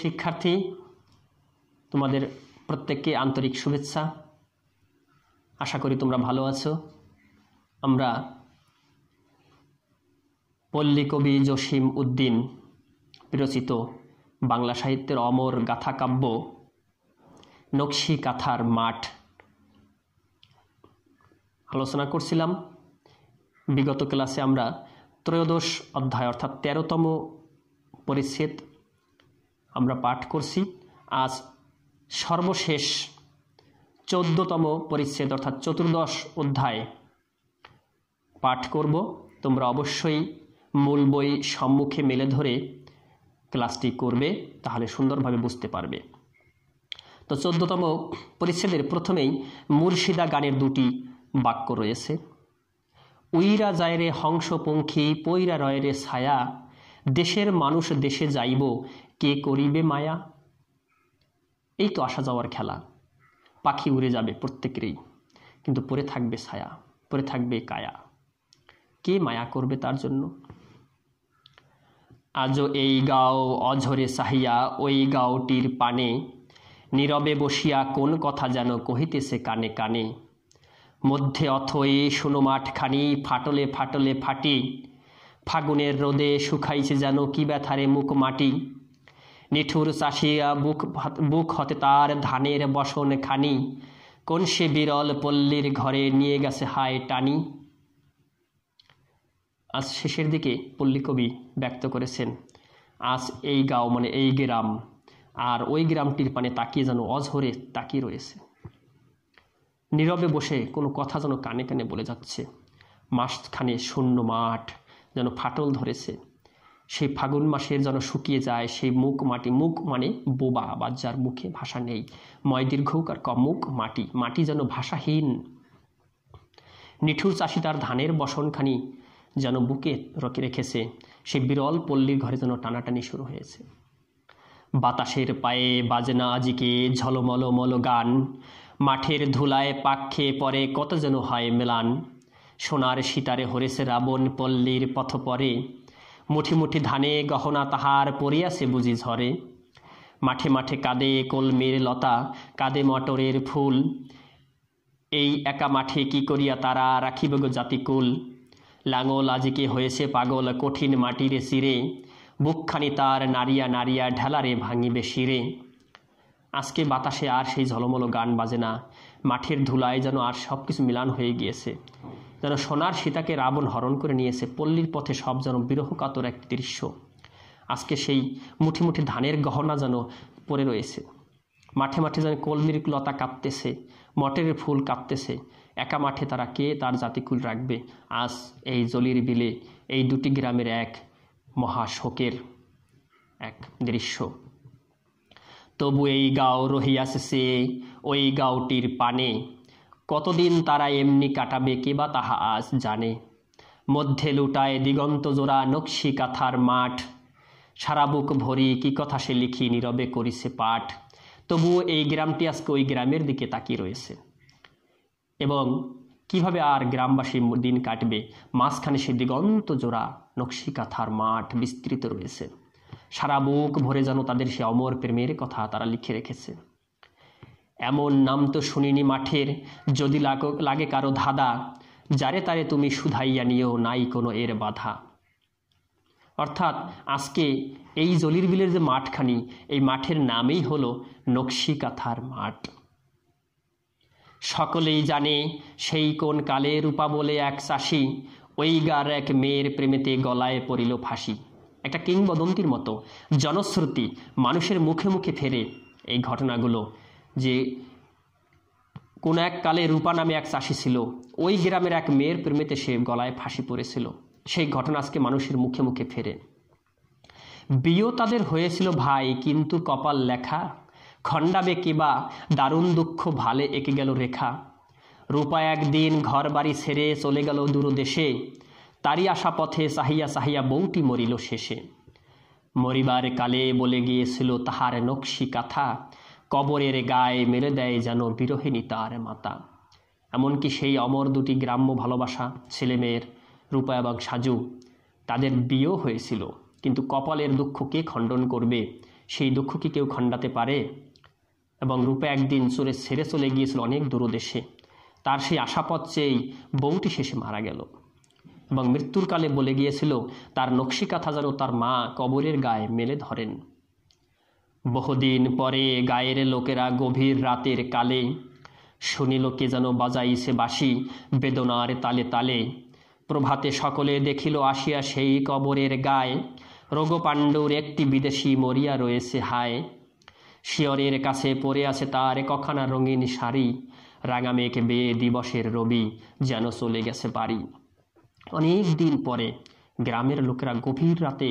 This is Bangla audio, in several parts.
শিক্ষার্থী তোমাদের প্রত্যেককে আন্তরিক শুভেচ্ছা আশা করি তোমরা ভালো আছো আমরা পল্লী কবি জসিম উদ্দিন বিরচিত বাংলা সাহিত্যের অমর গাথা কাব্য নকশি কাথার মাঠ আলোচনা করছিলাম বিগত ক্লাসে আমরা ত্রয়োদশ অধ্যায় অর্থাৎ তেরোতম পরিচ্ছেদ আমরা পাঠ করছি আজ সর্বশেষ চোদ্দতম পরিচ্ছেদ অর্থাৎ চতুর্দশ অধ্যায় পাঠ করব তোমরা অবশ্যই মূল বই সম্মুখে মেলে ধরে ক্লাসটি করবে তাহলে সুন্দরভাবে বুঝতে পারবে তো চোদ্দতম পরিচ্ছেদের প্রথমেই মুর্শিদা গানের দুটি বাক্য রয়েছে উইরা যায় রে হংসপঙ্খী পৈরা রয় রে ছায়া দেশের মানুষ দেশে যাইব কে করিবে মায়া এই তো আসা যাওয়ার খেলা পাখি উড়ে যাবে প্রত্যেকেরই কিন্তু পরে থাকবে ছায়া পরে থাকবে কায়া কে মায়া করবে তার জন্য আজও এই গাও অঝরে সাহিয়া ওই গাওটির পানে নীরবে বসিয়া কোন কথা যেন কহিতেছে কানে কানে মধ্যে অথই শুনো মাঠখানি ফাটলে ফাটলে ফাটি ফাগুনের রোদে শুকাইছে যেন কি ব্যথারে মুখ মাটি নিঠুর চাষিয়া বুক বুক হতে তার ধানের বসন খানি কোন সে বিরল পল্লীর ঘরে নিয়ে গেছে হায় টানি আজ শেষের দিকে পল্লী কবি ব্যক্ত করেছেন আজ এই গাঁও মানে এই গ্রাম আর ওই গ্রামটির পানে তাকিয়ে যেন অঝরে তাকিয়ে রয়েছে নীরবে বসে কোনো কথা যেন কানে কানে বলে যাচ্ছে মাসখানে শূন্য মাঠ যেন ফাটল ধরেছে সেই ফাগুন মাসের যেন শুকিয়ে যায় সেই মুখ মাটি মুখ মানে বোবা বা যার মুখে ভাষা নেই ময় দীর্ঘক আর কমুক মাটি মাটি যেন ভাষাহীন নিঠুর চাষি তার ধানের বসনখানি যেন বুকে রেখেছে সেই বিরল পল্লীর ঘরে যেন টানাটানি শুরু হয়েছে বাতাসের পায়ে বাজে না আজিকে ঝলমল মল গান মাঠের ধুলায় পাক খেয়ে পরে কত যেন হয় মেলান সোনার সিতারে হরেছে রাবণ পল্লীর পথপরে মুঠি মুঠি ধানে গহনা তাহার পড়িয়াছে বুঝি ঝরে মাঠে মাঠে কাঁদে কলমের লতা কাঁদে মটরের ফুল এই একা মাঠে কি করিয়া তারা রাখিব গো জাতিকুল লাঙল আজিকে হয়েছে পাগল কঠিন মাটিরে চিরে বুকখানি তার নারিয়া নারিয়া ঢালারে ভাঙিবে শিরে আজকে বাতাসে আর সেই ঝলমল গান বাজে না মাঠের ধুলায় যেন আর সব কিছু মিলান হয়ে গিয়েছে যেন সোনার সীতাকে রাবণ হরণ করে নিয়েছে পল্লীর পথে সব যেন বিরহ কাতর এক দৃশ্য আজকে সেই মুঠি মুঠি ধানের গহনা যেন পড়ে রয়েছে মাঠে মাঠে যেন কলমির লতা কাঁপতেছে মটের ফুল কাঁপতেছে একা মাঠে তারা কে তার জাতিকুল রাখবে আজ এই জলির বিলে এই দুটি গ্রামের এক মহা শোকের এক দৃশ্য তবু এই গাঁও রহিয়াছে সে ওই গাঁওটির পানে কতদিন তারা এমনি কাটাবে কে বা তাহা আজ জানে মধ্যে লুটায় দিগন্ত জোড়া নকশি কাথার মাঠ সারা বুক ভরি কি কথা সে লিখি নীরবে করিছে পাঠ তবুও এই গ্রামটি আজকে ওই গ্রামের দিকে তাকিয়ে রয়েছে এবং কিভাবে আর গ্রামবাসী দিন কাটবে মাঝখানে সে দিগন্ত জোড়া নকশি কাথার মাঠ বিস্তৃত রয়েছে সারা বুক ভরে যেন তাদের সে অমর প্রেমের কথা তারা লিখে রেখেছে এমন নাম তো শুনিনি মাঠের যদি লাগে কারো ধাঁধা যারে তারে তুমি শুধাইয়া নিয়েও নাই কোনো এর বাধা অর্থাৎ আজকে এই জলির বিলের যে মাঠখানি এই মাঠের নামেই হলো নকশিকাথার মাঠ সকলেই জানে সেই কোন কালে রূপা বলে এক চাষি ওই গার এক মেয়ের প্রেমেতে গলায় পড়িল ফাঁসি একটা কিংবদন্তির মতো জনশ্রুতি মানুষের মুখে মুখে ফেরে এই ঘটনাগুলো যে কোন এক কালে রূপা নামে এক চাষি ছিল ওই গ্রামের এক মেয়ের প্রেমেতে সে গলায় ফাঁসি পড়েছিল সেই ঘটনা আজকে মানুষের মুখে মুখে ফেরে বিয় তাদের হয়েছিল ভাই কিন্তু কপাল লেখা খণ্ডাবে কিবা দারুণ দুঃখ ভালে এঁকে গেল রেখা রূপা একদিন ঘর বাড়ি ছেড়ে চলে গেল দূর দেশে তারই আশা পথে সাহিয়া সাহিয়া বউটি মরিল শেষে মরিবার কালে বলে গিয়েছিল তাহার নকশি কাথা কবরের গায়ে মেরে দেয় যেন বিরোহিণী তার মাতা এমনকি সেই অমর দুটি গ্রাম্য ভালোবাসা ছেলেমেয়ের রূপা এবং সাজু তাদের বিয়েও হয়েছিল কিন্তু কপালের দুঃখ কে খণ্ডন করবে সেই দুঃখ কি কেউ খণ্ডাতে পারে এবং রূপা একদিন চোরে ছেড়ে চলে গিয়েছিল অনেক দূরদেশে তার সেই আশাপথ চেয়েই বউটি শেষে মারা গেল এবং মৃত্যুর কালে বলে গিয়েছিল তার কাথা যেন তার মা কবরের গায়ে মেলে ধরেন বহুদিন পরে গায়ের লোকেরা গভীর রাতের কালে শুনিল কে যেন বাজাইছে বাসি বেদনার তালে তালে প্রভাতে সকলে দেখিল আসিয়া সেই কবরের গায়ে রোগপাণ্ডুর একটি বিদেশি মরিয়া রয়েছে হায় শিয়রের কাছে পড়ে আছে তার কখানা রঙিন শাড়ি রাঙা মেঘ বেয়ে দিবসের রবি যেন চলে গেছে বাড়ি অনেক দিন পরে গ্রামের লোকেরা গভীর রাতে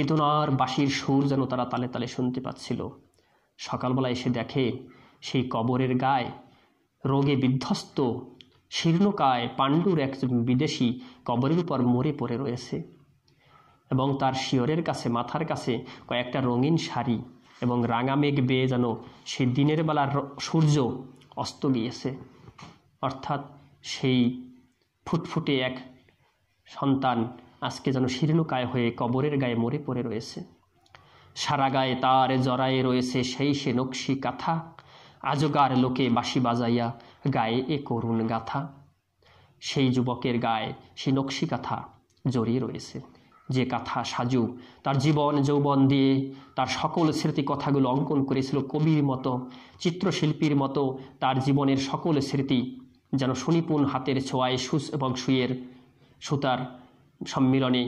বেদনার বাঁশির সুর যেন তারা তালে তালে শুনতে পাচ্ছিল সকালবেলা এসে দেখে সেই কবরের গায়ে রোগে বিধ্বস্ত শীর্ণকায় পাণ্ডুর এক বিদেশি কবরের উপর মরে পড়ে রয়েছে এবং তার শিয়রের কাছে মাথার কাছে কয়েকটা রঙিন শাড়ি এবং রাঙা মেঘ বেয়ে যেন সেই দিনের বেলার সূর্য অস্ত গিয়েছে অর্থাৎ সেই ফুটফুটে এক সন্তান আজকে যেন শীর্ণকায় হয়ে কবরের গায়ে মরে পড়ে রয়েছে সারা গায়ে তার জরায়ে রয়েছে সেই সে নকশি কাথা আজগার লোকে বাসি বাজাইয়া গায়ে এ করুণ গাথা সেই যুবকের গায়ে সে নকশি কাথা জড়িয়ে রয়েছে যে কাথা সাজু তার জীবন যৌবন দিয়ে তার সকল স্মৃতি কথাগুলো অঙ্কন করেছিল কবির মতো চিত্রশিল্পীর মতো তার জীবনের সকল স্মৃতি যেন সুনিপুণ হাতের ছোঁয়ায় সুস এবং সুয়ের সুতার সম্মিলনে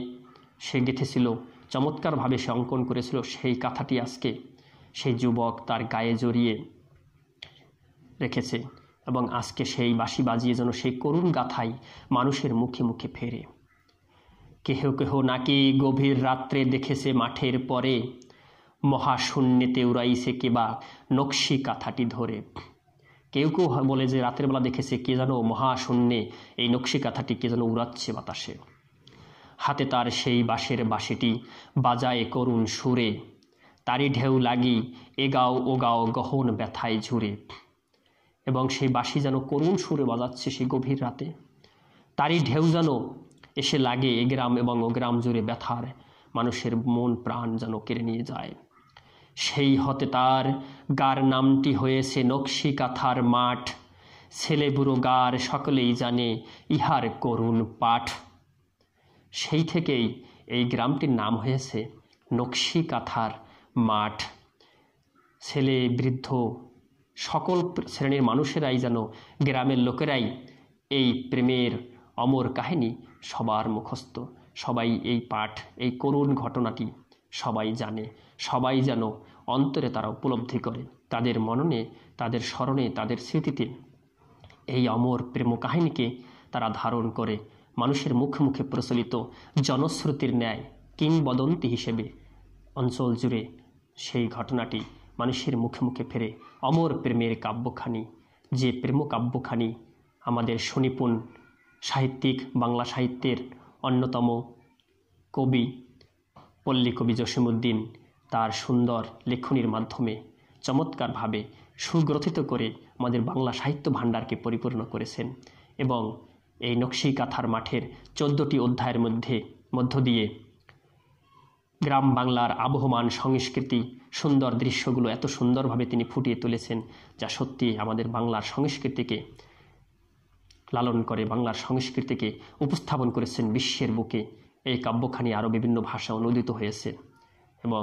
সে গেঁথেছিল চমৎকারভাবে সে অঙ্কন করেছিল সেই কাথাটি আজকে সেই যুবক তার গায়ে জড়িয়ে রেখেছে এবং আজকে সেই বাঁশি বাজিয়ে যেন সেই করুণ গাথাই মানুষের মুখে মুখে ফেরে কেহ কেহ নাকি গভীর রাত্রে দেখেছে মাঠের পরে মহাশূন্যেতে উড়াইছে বা নকশি কাথাটি ধরে কেউ কেউ বলে যে রাতের বেলা দেখেছে কে যেন মহাশূন্যে এই নকশি কাথাটি কে যেন উড়াচ্ছে বাতাসে হাতে তার সেই বাঁশের বাঁশিটি বাজায় করুণ সুরে তারই ঢেউ লাগি এগাও ওগাও গহন ব্যথায় ঝুরে এবং সেই বাঁশি যেন করুণ সুরে বাজাচ্ছে সেই গভীর রাতে তারই ঢেউ যেন এসে লাগে এ গ্রাম এবং ও গ্রাম জুড়ে ব্যথার মানুষের মন প্রাণ যেন কেড়ে নিয়ে যায় সেই হতে তার গার নামটি হয়েছে নকশি কাথার মাঠ ছেলে বুড়ো গার সকলেই জানে ইহার করুণ পাঠ সেই থেকেই এই গ্রামটির নাম হয়েছে নকশি কাঁথার মাঠ ছেলে বৃদ্ধ সকল শ্রেণীর মানুষেরাই যেন গ্রামের লোকেরাই এই প্রেমের অমর কাহিনী সবার মুখস্থ সবাই এই পাঠ এই করুণ ঘটনাটি সবাই জানে সবাই যেন অন্তরে তারা উপলব্ধি করে তাদের মননে তাদের স্মরণে তাদের স্মৃতিতে এই অমর প্রেম কাহিনীকে তারা ধারণ করে মানুষের মুখে মুখে প্রচলিত জনশ্রুতির ন্যায় কিংবদন্তি হিসেবে অঞ্চল জুড়ে সেই ঘটনাটি মানুষের মুখে মুখে ফেরে অমর প্রেমের কাব্যখানি যে প্রেম কাব্যখানি আমাদের শনিপুণ সাহিত্যিক বাংলা সাহিত্যের অন্যতম কবি পল্লী কবি জসিমুদ্দিন তার সুন্দর লেখনীর মাধ্যমে চমৎকারভাবে সুগ্রথিত করে আমাদের বাংলা সাহিত্য ভাণ্ডারকে পরিপূর্ণ করেছেন এবং এই নকশি কাঁথার মাঠের চোদ্দটি অধ্যায়ের মধ্যে মধ্য দিয়ে গ্রাম বাংলার আবহমান সংস্কৃতি সুন্দর দৃশ্যগুলো এত সুন্দরভাবে তিনি ফুটিয়ে তুলেছেন যা সত্যি আমাদের বাংলার সংস্কৃতিকে লালন করে বাংলার সংস্কৃতিকে উপস্থাপন করেছেন বিশ্বের বুকে এই কাব্যখানি আরও বিভিন্ন ভাষা অনুদিত হয়েছে এবং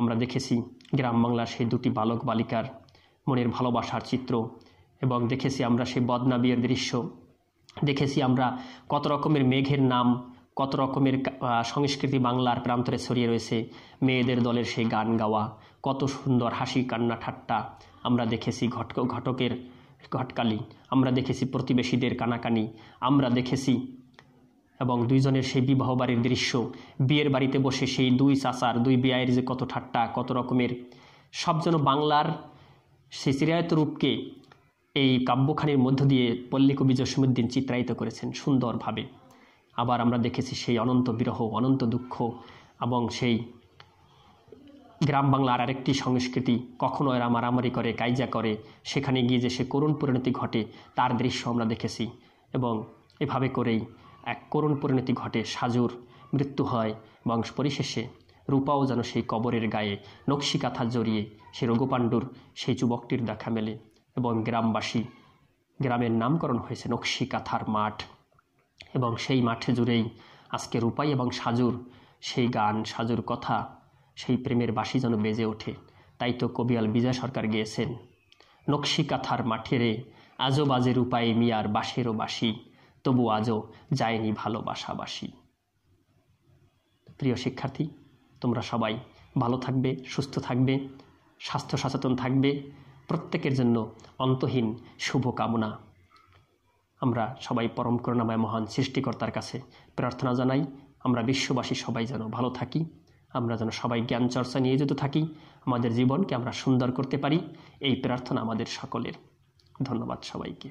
আমরা দেখেছি গ্রাম বাংলার সেই দুটি বালক বালিকার মনের ভালোবাসার চিত্র এবং দেখেছি আমরা সেই বদনাবিয়ের দৃশ্য দেখেছি আমরা কত রকমের মেঘের নাম কত রকমের সংস্কৃতি বাংলার প্রান্তরে ছড়িয়ে রয়েছে মেয়েদের দলের সেই গান গাওয়া কত সুন্দর হাসি কান্না ঠাট্টা আমরা দেখেছি ঘটক ঘটকের ঘটকালি আমরা দেখেছি প্রতিবেশীদের কানাকানি আমরা দেখেছি এবং দুইজনের সেই বিবাহ বাড়ির দৃশ্য বিয়ের বাড়িতে বসে সেই দুই চাচার দুই বিয়ের যে কত ঠাট্টা কত রকমের সব যেন বাংলার সেই চিরায়ত রূপকে এই কাব্যখানির মধ্য দিয়ে পল্লী কবি জসীমুদ্দিন চিত্রায়িত করেছেন সুন্দরভাবে আবার আমরা দেখেছি সেই অনন্ত বিরহ অনন্ত দুঃখ এবং সেই গ্রাম বাংলার আরেকটি সংস্কৃতি কখনো এরা মারামারি করে কাইজা করে সেখানে গিয়ে যে সে করুণ পরিণতি ঘটে তার দৃশ্য আমরা দেখেছি এবং এভাবে করেই এক করুণ পরিণতি ঘটে সাজুর মৃত্যু হয় এবং পরিশেষে রূপাও যেন সেই কবরের গায়ে নকশি কাঁথা জড়িয়ে সে রঘুপাণ্ডুর সেই যুবকটির দেখা মেলে এবং গ্রামবাসী গ্রামের নামকরণ হয়েছে নকশি কাথার মাঠ এবং সেই মাঠে জুড়েই আজকে রূপাই এবং সাজুর সেই গান সাজুর কথা সেই প্রেমের বাসি যেন বেজে ওঠে তাই তো কবিয়াল বিজয় সরকার গিয়েছেন নকশি মাঠে মাঠেরে আজও বাজে রূপাই মিয়ার বাসেরও বাসি তবু আজও যায়নি ভালোবাসাবাসি প্রিয় শিক্ষার্থী তোমরা সবাই ভালো থাকবে সুস্থ থাকবে স্বাস্থ্য সচেতন থাকবে প্রত্যেকের জন্য অন্তহীন শুভকামনা আমরা সবাই পরম করুণাময় মহান সৃষ্টিকর্তার কাছে প্রার্থনা জানাই আমরা বিশ্ববাসী সবাই যেন ভালো থাকি আমরা যেন সবাই জ্ঞান চর্চা নিয়োজিত থাকি আমাদের জীবনকে আমরা সুন্দর করতে পারি এই প্রার্থনা আমাদের সকলের ধন্যবাদ সবাইকে